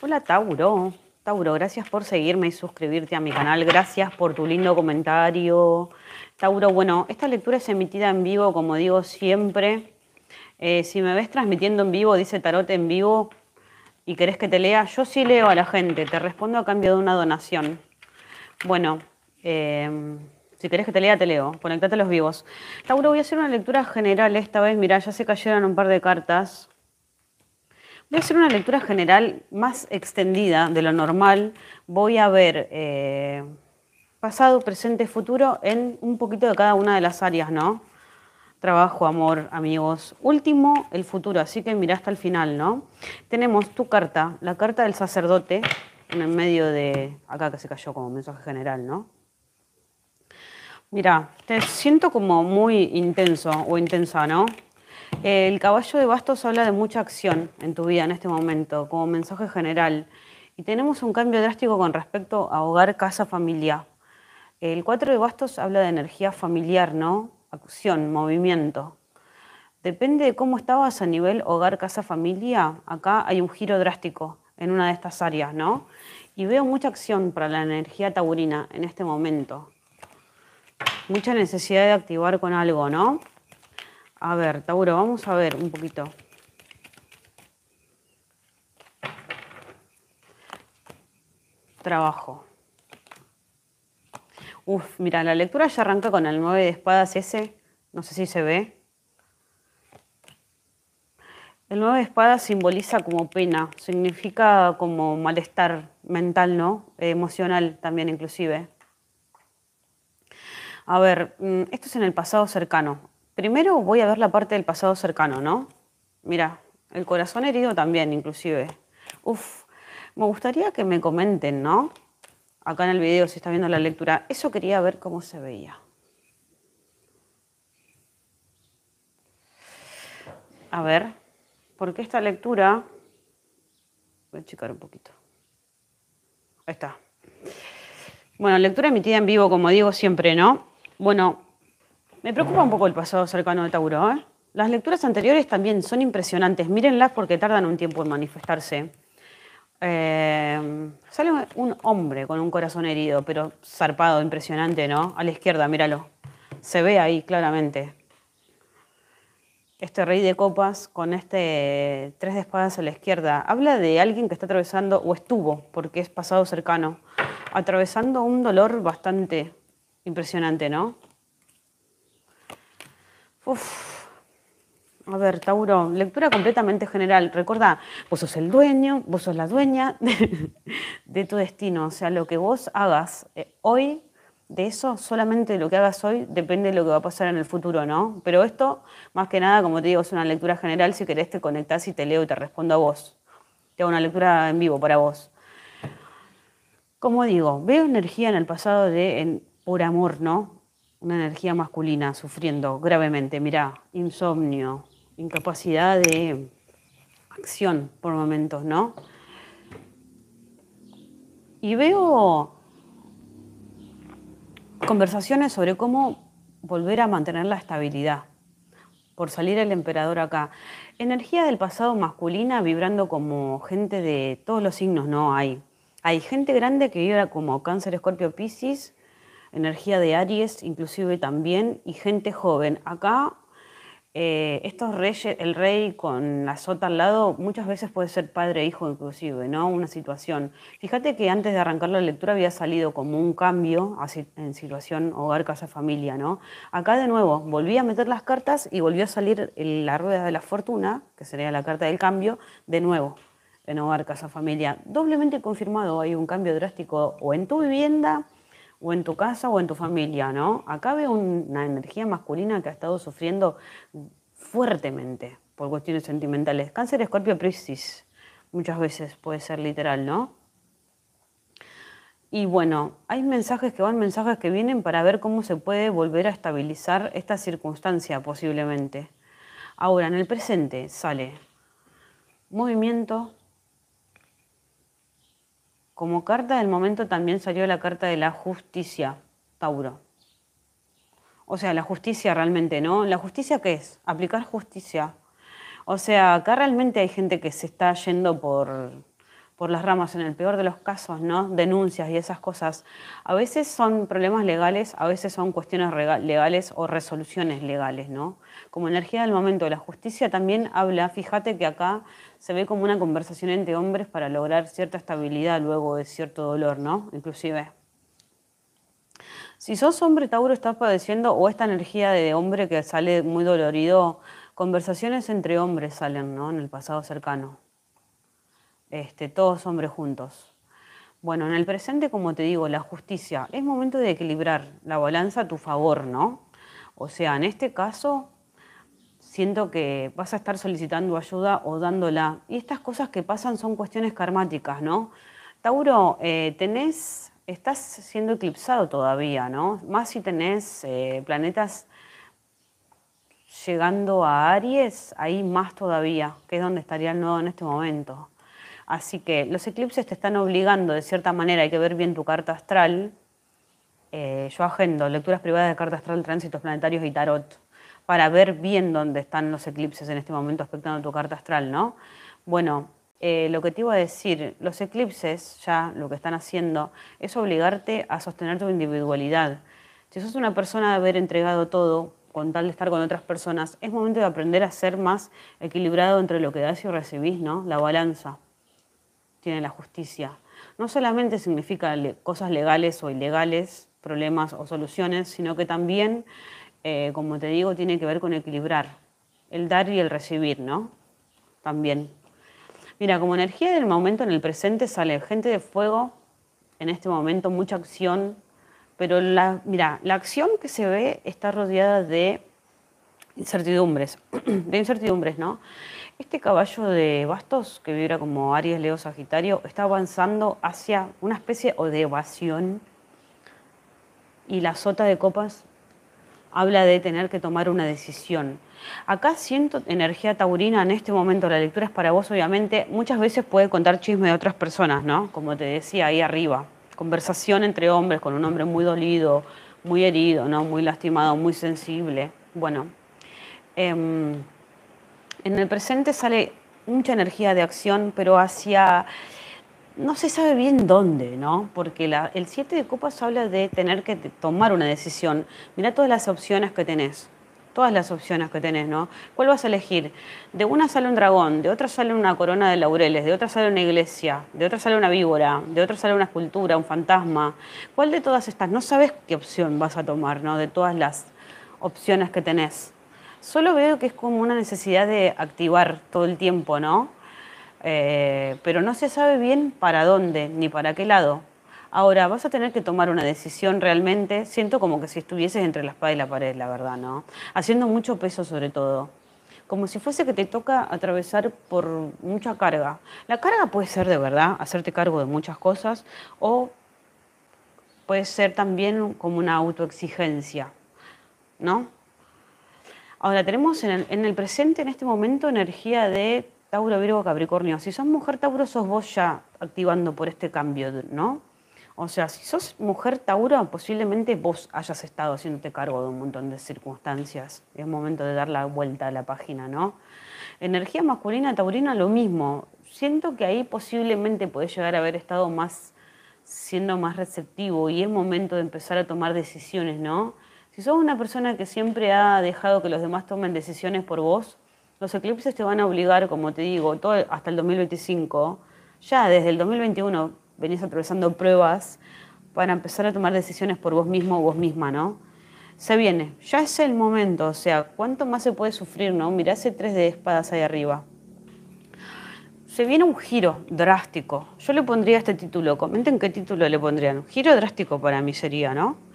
Hola Tauro. Tauro, gracias por seguirme y suscribirte a mi canal. Gracias por tu lindo comentario. Tauro, bueno, esta lectura es emitida en vivo, como digo siempre. Eh, si me ves transmitiendo en vivo, dice Tarot en vivo, y querés que te lea, yo sí leo a la gente, te respondo a cambio de una donación. Bueno, eh, si querés que te lea, te leo. Conectate a los vivos. Tauro, voy a hacer una lectura general esta vez. Mirá, ya se cayeron un par de cartas. Voy a hacer una lectura general más extendida de lo normal. Voy a ver eh, pasado, presente, futuro en un poquito de cada una de las áreas, ¿no? Trabajo, amor, amigos. Último, el futuro, así que mira hasta el final, ¿no? Tenemos tu carta, la carta del sacerdote, en medio de. acá que se cayó como mensaje general, ¿no? Mira, te siento como muy intenso o intensa, ¿no? El caballo de bastos habla de mucha acción en tu vida en este momento, como mensaje general. Y tenemos un cambio drástico con respecto a hogar, casa, familia. El 4 de bastos habla de energía familiar, ¿no? Acción, movimiento. Depende de cómo estabas a nivel hogar, casa, familia. Acá hay un giro drástico en una de estas áreas, ¿no? Y veo mucha acción para la energía taurina en este momento. Mucha necesidad de activar con algo, ¿no? A ver, Tauro, vamos a ver un poquito. Trabajo. Uf, mira, la lectura ya arranca con el 9 de espadas ese. No sé si se ve. El 9 de espadas simboliza como pena, significa como malestar mental, ¿no? Eh, emocional también inclusive. A ver, mm, esto es en el pasado cercano. Primero voy a ver la parte del pasado cercano, ¿no? Mira, el corazón herido también, inclusive. Uf, me gustaría que me comenten, ¿no? Acá en el video, si está viendo la lectura, eso quería ver cómo se veía. A ver, porque esta lectura... Voy a checar un poquito. Ahí está. Bueno, lectura emitida en vivo, como digo siempre, ¿no? Bueno, me preocupa un poco el pasado cercano de Tauro. ¿eh? Las lecturas anteriores también son impresionantes. Mírenlas porque tardan un tiempo en manifestarse. Eh, sale un hombre con un corazón herido, pero zarpado, impresionante, ¿no? A la izquierda, míralo. Se ve ahí claramente. Este rey de copas con este tres de espadas a la izquierda habla de alguien que está atravesando, o estuvo, porque es pasado cercano, atravesando un dolor bastante impresionante, ¿no? Uf. A ver, Tauro, lectura completamente general. Recuerda, vos sos el dueño, vos sos la dueña de, tu destino. O sea, lo que vos hagas eh, hoy, de eso, solamente lo que hagas hoy depende de lo que va a pasar en el futuro, ¿no? Pero esto, más que nada, como te digo, es una lectura general. Si querés, te conectás y te leo y te respondo a vos. Te hago una lectura en vivo para vos. Como digo, veo energía en el pasado de por amor, ¿no? una energía masculina sufriendo gravemente, mirá, insomnio, incapacidad de acción por momentos, ¿no? Y veo conversaciones sobre cómo volver a mantener la estabilidad, por salir el emperador acá. Energía del pasado masculina vibrando como gente de todos los signos, ¿no? Hay, hay gente grande que vibra como cáncer, escorpio, piscis, energía de Aries inclusive también, y gente joven. Acá eh, estos reyes, el rey con la sota al lado, muchas veces puede ser padre e hijo inclusive, ¿no? Una situación. Fíjate que antes de arrancar la lectura había salido como un cambio en situación hogar, casa, familia, ¿no? Acá de nuevo, volví a meter las cartas y volvió a salir la rueda de la fortuna, que sería la carta del cambio, de nuevo en hogar, casa, familia. Doblemente confirmado hay un cambio drástico o en tu vivienda o en tu casa o en tu familia, ¿no? Acá veo una energía masculina que ha estado sufriendo fuertemente por cuestiones sentimentales. Cáncer, escorpio, prisis Muchas veces puede ser literal, ¿no? Y bueno, hay mensajes que van, mensajes que vienen para ver cómo se puede volver a estabilizar esta circunstancia posiblemente. Ahora, en el presente sale movimiento, como carta del momento también salió la carta de la justicia, Tauro. O sea, la justicia realmente, ¿no? ¿La justicia qué es? Aplicar justicia. O sea, acá realmente hay gente que se está yendo por, por las ramas en el peor de los casos, ¿no? Denuncias y esas cosas. A veces son problemas legales, a veces son cuestiones legales o resoluciones legales, ¿no? Como energía del momento de la justicia también habla, fíjate que acá se ve como una conversación entre hombres para lograr cierta estabilidad luego de cierto dolor, ¿no? Inclusive. Si sos hombre, Tauro, estás padeciendo o esta energía de hombre que sale muy dolorido, conversaciones entre hombres salen, ¿no? En el pasado cercano este, todos hombres juntos. Bueno, en el presente, como te digo, la justicia, es momento de equilibrar la balanza a tu favor, ¿no? O sea, en este caso, siento que vas a estar solicitando ayuda o dándola. Y estas cosas que pasan son cuestiones karmáticas, ¿no? Tauro, eh, tenés, estás siendo eclipsado todavía, ¿no? Más si tenés eh, planetas llegando a Aries, ahí más todavía, que es donde estaría el nodo en este momento. Así que los eclipses te están obligando, de cierta manera, hay que ver bien tu carta astral. Eh, yo agendo lecturas privadas de carta astral, tránsitos planetarios y tarot, para ver bien dónde están los eclipses en este momento afectando tu carta astral, ¿no? Bueno, eh, lo que te iba a decir, los eclipses ya lo que están haciendo es obligarte a sostener tu individualidad. Si sos una persona de haber entregado todo con tal de estar con otras personas, es momento de aprender a ser más equilibrado entre lo que das y recibís, ¿no? La balanza tiene la justicia. No solamente significa cosas legales o ilegales, problemas o soluciones, sino que también, eh, como te digo, tiene que ver con equilibrar el dar y el recibir, ¿no? También. Mira, como energía del momento en el presente sale gente de fuego, en este momento mucha acción, pero mira, la acción que se ve está rodeada de incertidumbres, de incertidumbres, ¿no? Este caballo de bastos que vibra como Aries, Leo, Sagitario, está avanzando hacia una especie de evasión y la sota de copas habla de tener que tomar una decisión. Acá siento energía taurina en este momento, la lectura es para vos obviamente, muchas veces puede contar chisme de otras personas, ¿no? Como te decía ahí arriba, conversación entre hombres con un hombre muy dolido, muy herido, ¿no? Muy lastimado, muy sensible. Bueno, Em, en el presente sale mucha energía de acción, pero hacia... No se sabe bien dónde, ¿no? Porque el 7 de copas habla de tener que tomar una decisión. Mira todas las opciones que tenés todas las opciones que tenés, ¿no? ¿Cuál vas a elegir? De una sale un dragón, de otra sale una corona de laureles, de otra sale una iglesia, de otra sale una víbora, de otra sale una escultura, un fantasma. ¿Cuál de todas estas? No sabes qué opción vas a tomar, ¿no? De todas las opciones que tenés. Solo veo que es como una necesidad de activar todo el tiempo, ¿no? Eh, pero no se sabe bien para dónde ni para qué lado. Ahora, vas a tener que tomar una decisión realmente. Siento como que si estuvieses entre la espada y la pared, la verdad, ¿no? Haciendo mucho peso sobre todo. Como si fuese que te toca atravesar por mucha carga. La carga puede ser de verdad hacerte cargo de muchas cosas o puede ser también como una autoexigencia, ¿no? Ahora, tenemos en el, presente, en este momento, energía de Tauro, Virgo, Capricornio. Si sos mujer Tauro, sos vos ya activando por este cambio, ¿no? O sea, si sos mujer Tauro, posiblemente vos hayas estado haciéndote cargo de un montón de circunstancias. Es momento de dar la vuelta a la página, ¿no? Energía masculina taurina, lo mismo. Siento que ahí posiblemente podés llegar a haber estado más siendo más receptivo y es momento de empezar a tomar decisiones, ¿no? Si sos una persona que siempre ha dejado que los demás tomen decisiones por vos, los eclipses te van a obligar, como te digo, todo, hasta el 2025, ya desde el 2021 venís atravesando pruebas para empezar a tomar decisiones por vos mismo o vos misma, ¿no? Se viene, ya es el momento, o sea, ¿cuánto más se puede sufrir, no? Mirá ese tres de espadas ahí arriba. Se viene un giro drástico. Yo le pondría este título, comenten qué título le pondrían. Giro drástico para mí sería, ¿no?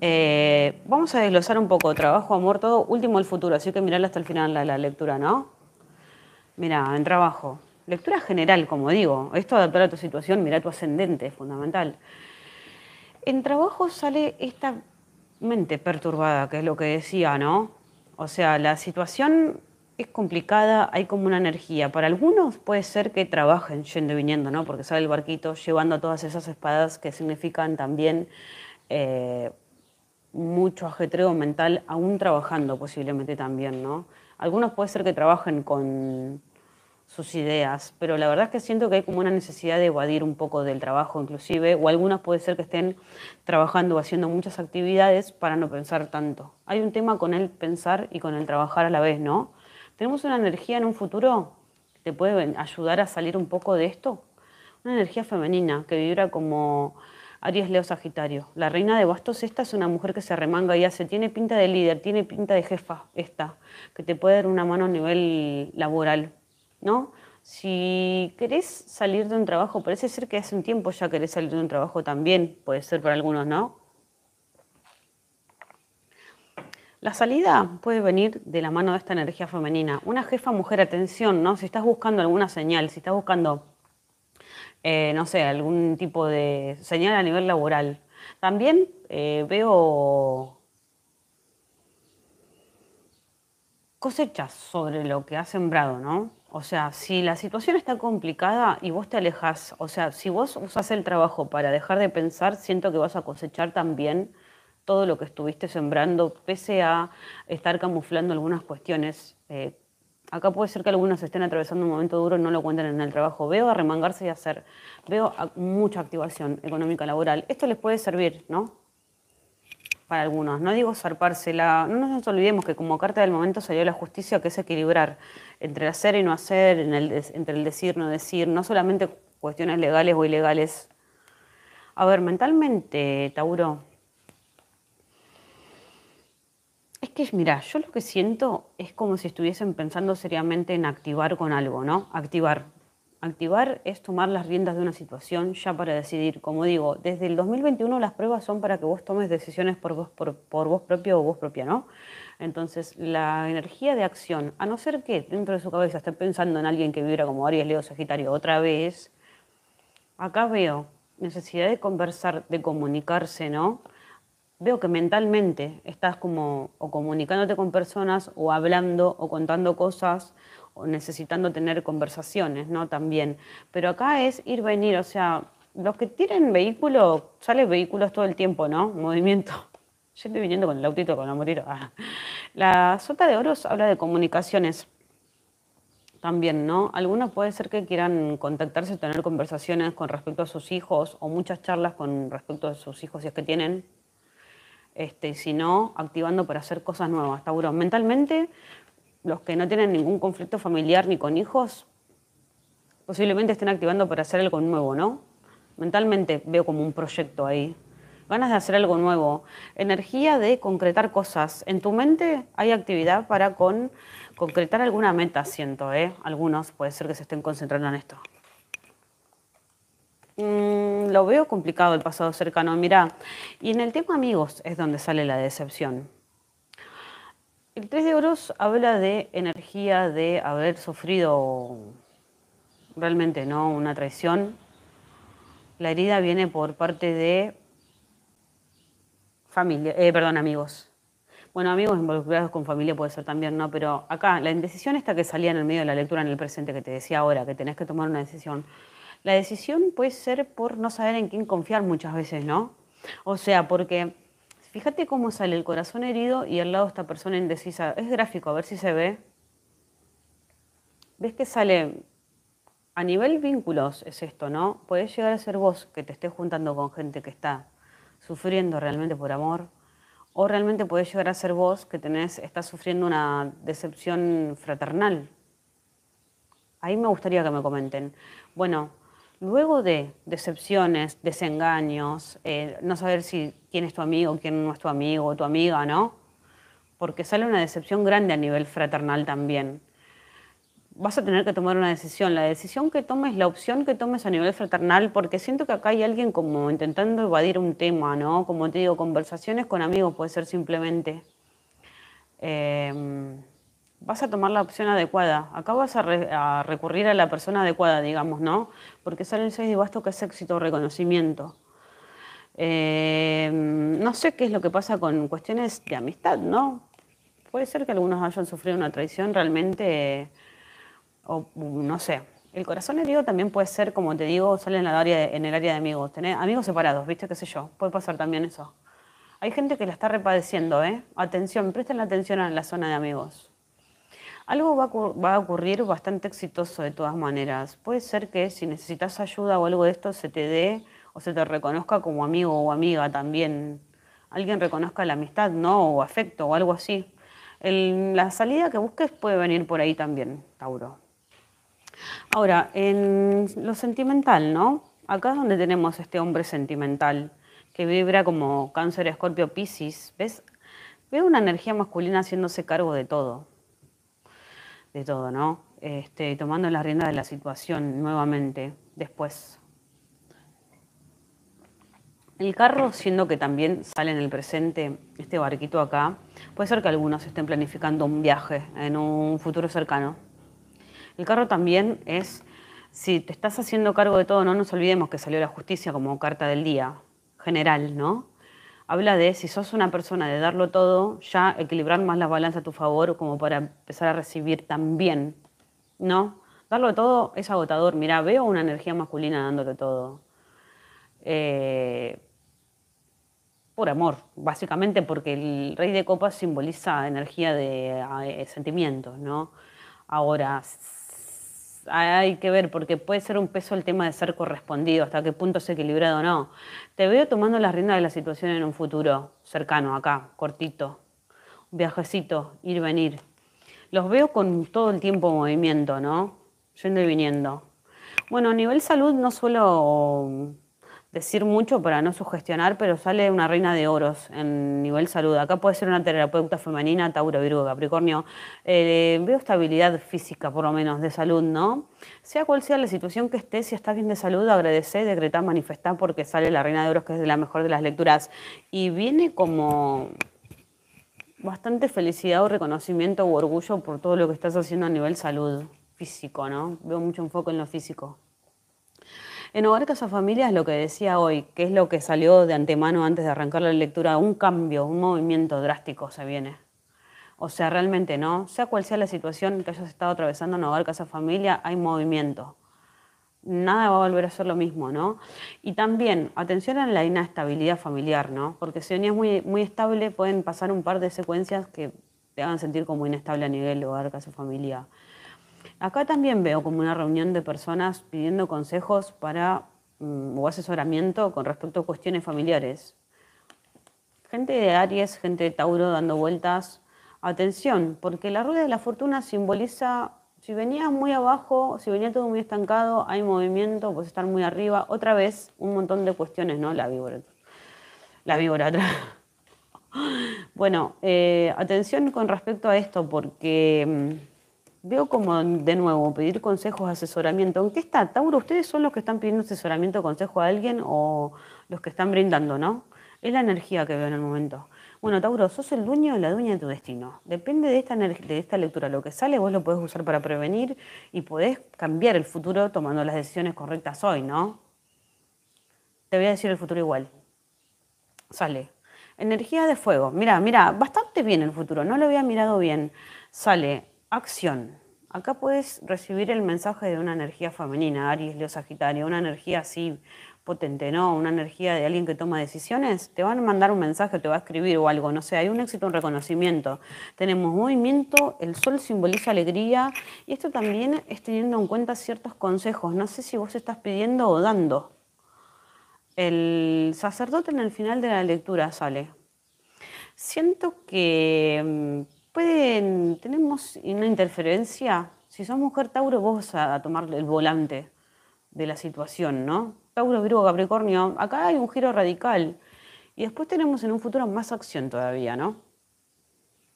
Eh, vamos a desglosar un poco, trabajo, amor, todo, último el futuro, así que mirarla hasta el final la, lectura, ¿no? Mira, en trabajo. Lectura general, como digo, esto adaptar a tu situación, mira tu ascendente, es fundamental. En trabajo sale esta mente perturbada, que es lo que decía, ¿no? O sea, la situación es complicada, hay como una energía. Para algunos puede ser que trabajen yendo y viniendo, ¿no? Porque sale el barquito llevando todas esas espadas que significan también eh, mucho ajetreo mental, aún trabajando posiblemente también, ¿no? Algunos puede ser que trabajen con sus ideas, pero la verdad es que siento que hay como una necesidad de evadir un poco del trabajo inclusive, o algunas puede ser que estén trabajando o haciendo muchas actividades para no pensar tanto. Hay un tema con el pensar y con el trabajar a la vez, ¿no? ¿Tenemos una energía en un futuro que te puede ayudar a salir un poco de esto? Una energía femenina que vibra como Aries Leo Sagitario. La reina de bastos, esta es una mujer que se remanga y hace, tiene pinta de líder, tiene pinta de jefa, esta, que te puede dar una mano a nivel laboral, ¿no? Si querés salir de un trabajo, parece ser que hace un tiempo ya querés salir de un trabajo también, puede ser para algunos, ¿no? La salida puede venir de la mano de esta energía femenina. Una jefa mujer, atención, ¿no? Si estás buscando alguna señal, si estás buscando eh, no sé, algún tipo de señal a nivel laboral. También eh, veo cosechas sobre lo que has sembrado, ¿no? O sea, si la situación está complicada y vos te alejas, o sea, si vos usas el trabajo para dejar de pensar, siento que vas a cosechar también todo lo que estuviste sembrando, pese a estar camuflando algunas cuestiones eh, Acá puede ser que algunos estén atravesando un momento duro, y no lo cuenten en el trabajo. Veo arremangarse y hacer. Veo mucha activación económica laboral. Esto les puede servir, ¿no? Para algunos. No digo zarpársela. No nos olvidemos que como carta del momento salió la justicia, que es equilibrar entre hacer y no hacer, en entre el decir, y no decir, no solamente cuestiones legales o ilegales. A ver, mentalmente, Tauro, Es que, mira, yo lo que siento es como si estuviesen pensando seriamente en activar con algo, ¿no? Activar. Activar es tomar las riendas de una situación ya para decidir. Como digo, desde el 2021 las pruebas son para que vos tomes decisiones por vos, por, vos propio o vos propia, ¿no? Entonces, la energía de acción, a no ser que dentro de su cabeza esté pensando en alguien que vibra como Aries, Leo, Sagitario otra vez, acá veo necesidad de conversar, de comunicarse, ¿no? veo que mentalmente estás como o comunicándote con personas o hablando o contando cosas o necesitando tener conversaciones, ¿no? También. Pero acá es ir, venir, o sea, los que tienen vehículo, salen vehículos todo el tiempo, ¿no? Movimiento. Yo estoy viniendo con el autito, con la morir ah. La sota de oros habla de comunicaciones también, ¿no? Algunos puede ser que quieran contactarse, tener conversaciones con respecto a sus hijos o muchas charlas con respecto a sus hijos si es que tienen, este, sino activando para hacer cosas nuevas. Tauro, mentalmente, los que no tienen ningún conflicto familiar ni con hijos, posiblemente estén activando para hacer algo nuevo, ¿no? Mentalmente veo como un proyecto ahí. Ganas de hacer algo nuevo, energía de concretar cosas. En tu mente hay actividad para con, concretar alguna meta, siento, ¿eh? Algunos puede ser que se estén concentrando en esto. Mm, lo veo complicado el pasado cercano, mirá. Y en el tema amigos es donde sale la decepción. El 3 de oros habla de energía, de haber sufrido realmente no una traición. La herida viene por parte de familia, eh, perdón, amigos. Bueno, amigos involucrados con familia puede ser también, ¿no? Pero acá, la indecisión esta que salía en el medio de la lectura en el presente que te decía ahora, que tenés que tomar una decisión, la decisión puede ser por no saber en quién confiar muchas veces, ¿no? O sea, porque fíjate cómo sale el corazón herido y al lado esta persona indecisa. Es gráfico, a ver si se ve. ¿Ves que sale a nivel vínculos es esto, ¿no? Podés llegar a ser vos que te estés juntando con gente que está sufriendo realmente por amor, o realmente podés llegar a ser vos que tenés, estás sufriendo una decepción fraternal. Ahí me gustaría que me comenten. Bueno, luego de decepciones, desengaños, eh, no saber si quién es tu amigo, quién no es tu amigo, tu amiga, ¿no? Porque sale una decepción grande a nivel fraternal también. Vas a tener que tomar una decisión. La decisión que tomes, la opción que tomes a nivel fraternal, porque siento que acá hay alguien como intentando evadir un tema, ¿no? Como te digo, conversaciones con amigos puede ser simplemente. Em, vas a tomar la opción adecuada. Acá vas a, recurrir a la persona adecuada, digamos, ¿no? Porque sale el 6 de basto que es éxito, reconocimiento. Eh, no sé qué es lo que pasa con cuestiones de amistad, ¿no? Puede ser que algunos hayan sufrido una traición realmente, o no sé. El corazón herido también puede ser, como te digo, sale en, la área, en el área de amigos. Tener amigos separados, ¿viste? ¿Qué sé yo? Puede pasar también eso. Hay gente que la está repadeciendo, ¿eh? Atención, presten atención a la zona de amigos algo va a, ocurrir bastante exitoso de todas maneras. Puede ser que si necesitas ayuda o algo de esto se te dé o se te reconozca como amigo o amiga también. Alguien reconozca la amistad, ¿no? O afecto o algo así. la salida que busques puede venir por ahí también, Tauro. Ahora, en lo sentimental, ¿no? Acá es donde tenemos este hombre sentimental que vibra como cáncer, escorpio, piscis. ¿Ves? Veo una energía masculina haciéndose cargo de todo de todo, ¿no? Este, tomando las riendas de la situación nuevamente después. El carro, siendo que también sale en el presente este barquito acá, puede ser que algunos estén planificando un viaje en un futuro cercano. El carro también es, si te estás haciendo cargo de todo, no nos olvidemos que salió la justicia como carta del día, general, ¿no? habla de si sos una persona de darlo todo, ya equilibrar más la balanza a tu favor como para empezar a recibir también, ¿no? Darlo todo es agotador. Mira, veo una energía masculina dándole todo. Eh, por amor, básicamente porque el rey de copas simboliza energía de, de eh, sentimientos, ¿no? Ahora, hay que ver, porque puede ser un peso el tema de ser correspondido, hasta qué punto es equilibrado o no. Te veo tomando las riendas de la situación en un futuro cercano, acá, cortito, viajecito, ir, venir. Los veo con todo el tiempo movimiento, ¿no? Yendo y viniendo. Bueno, a nivel salud no suelo decir mucho para no sugestionar, pero sale una reina de oros en nivel salud. Acá puede ser una terapeuta femenina, Tauro, Virgo, Capricornio. Eh, veo estabilidad física, por lo menos, de salud, ¿no? Sea cual sea la situación que esté, si estás bien de salud, agradece, decretar manifestar porque sale la reina de oros, que es de la mejor de las lecturas. Y viene como bastante felicidad o reconocimiento o orgullo por todo lo que estás haciendo a nivel salud físico, ¿no? Veo mucho enfoque en lo físico. En Hogar Casa Familia es lo que decía hoy, que es lo que salió de antemano antes de arrancar la lectura, un cambio, un movimiento drástico se viene. O sea, realmente no, sea cual sea la situación que hayas estado atravesando en Hogar Casa Familia, hay movimiento. Nada va a volver a ser lo mismo, ¿no? Y también, atención a la inestabilidad familiar, ¿no? Porque si día muy, muy estable, pueden pasar un par de secuencias que te hagan sentir como inestable a nivel hogar, casa, familia. Acá también veo como una reunión de personas pidiendo consejos para mm, o asesoramiento con respecto a cuestiones familiares. Gente de Aries, gente de Tauro dando vueltas. Atención, porque la rueda de la fortuna simboliza si venía muy abajo, si venía todo muy estancado, hay movimiento, pues estar muy arriba. Otra vez, un montón de cuestiones, ¿no? La víbora. La víbora atrás. Bueno, eh, atención con respecto a esto, porque mm, veo como de nuevo pedir consejos, asesoramiento. ¿En qué está? Tauro, ustedes son los que están pidiendo asesoramiento, consejo a alguien o los que están brindando, ¿no? Es la energía que veo en el momento. Bueno, Tauro, sos el dueño o la dueña de tu destino. Depende de esta, de esta lectura. Lo que sale vos lo podés usar para prevenir y podés cambiar el futuro tomando las decisiones correctas hoy, ¿no? Te voy a decir el futuro igual. Sale. Energía de fuego. Mira, mira, bastante bien el futuro. No lo había mirado bien. Sale Acción. Acá puedes recibir el mensaje de una energía femenina, Aries, Leo, Sagitario, una energía así potente, ¿no? Una energía de alguien que toma decisiones, te van a mandar un mensaje, te va a escribir o algo, no sé, hay un éxito, un reconocimiento. Tenemos movimiento, el sol simboliza alegría y esto también es teniendo en cuenta ciertos consejos, no sé si vos estás pidiendo o dando. El sacerdote en el final de la lectura sale. Siento que mm, pueden, tenemos una interferencia. Si sos mujer Tauro, vos vas a tomar el volante de la situación, ¿no? Tauro, Virgo, Capricornio, acá hay un giro radical. Y después tenemos en un futuro más acción todavía, ¿no?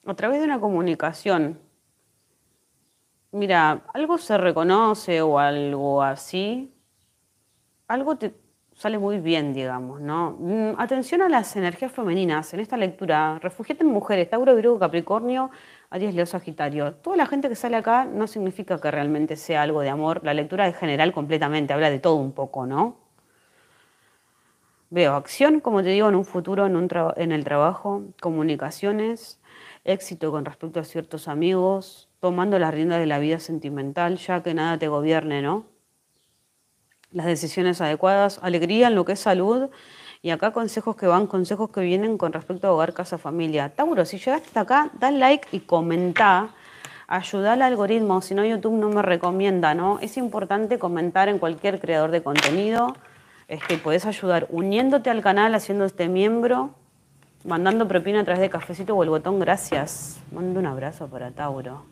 A través de una comunicación. Mira, algo se reconoce o algo así. Algo te, sale muy bien, digamos, ¿no? Mm, atención a las energías femeninas en esta lectura. Refugiate en mujeres, Tauro, Virgo, Capricornio, Aries, Leo, Sagitario. Toda la gente que sale acá no significa que realmente sea algo de amor. La lectura es general completamente, habla de todo un poco, ¿no? Veo acción, como te digo, en un futuro, en, en el trabajo, comunicaciones, éxito con respecto a ciertos amigos, tomando las riendas de la vida sentimental, ya que nada te gobierne, ¿no? las decisiones adecuadas, alegría en lo que es salud. Y acá consejos que van, consejos que vienen con respecto a hogar, casa, familia. Tauro, si llegaste hasta acá, da like y comenta. Ayuda al algoritmo, si no YouTube no me recomienda, ¿no? Es importante comentar en cualquier creador de contenido. Este, podés ayudar uniéndote al canal, haciendo este miembro, mandando propina a través de cafecito o el botón gracias. Mando un abrazo para Tauro.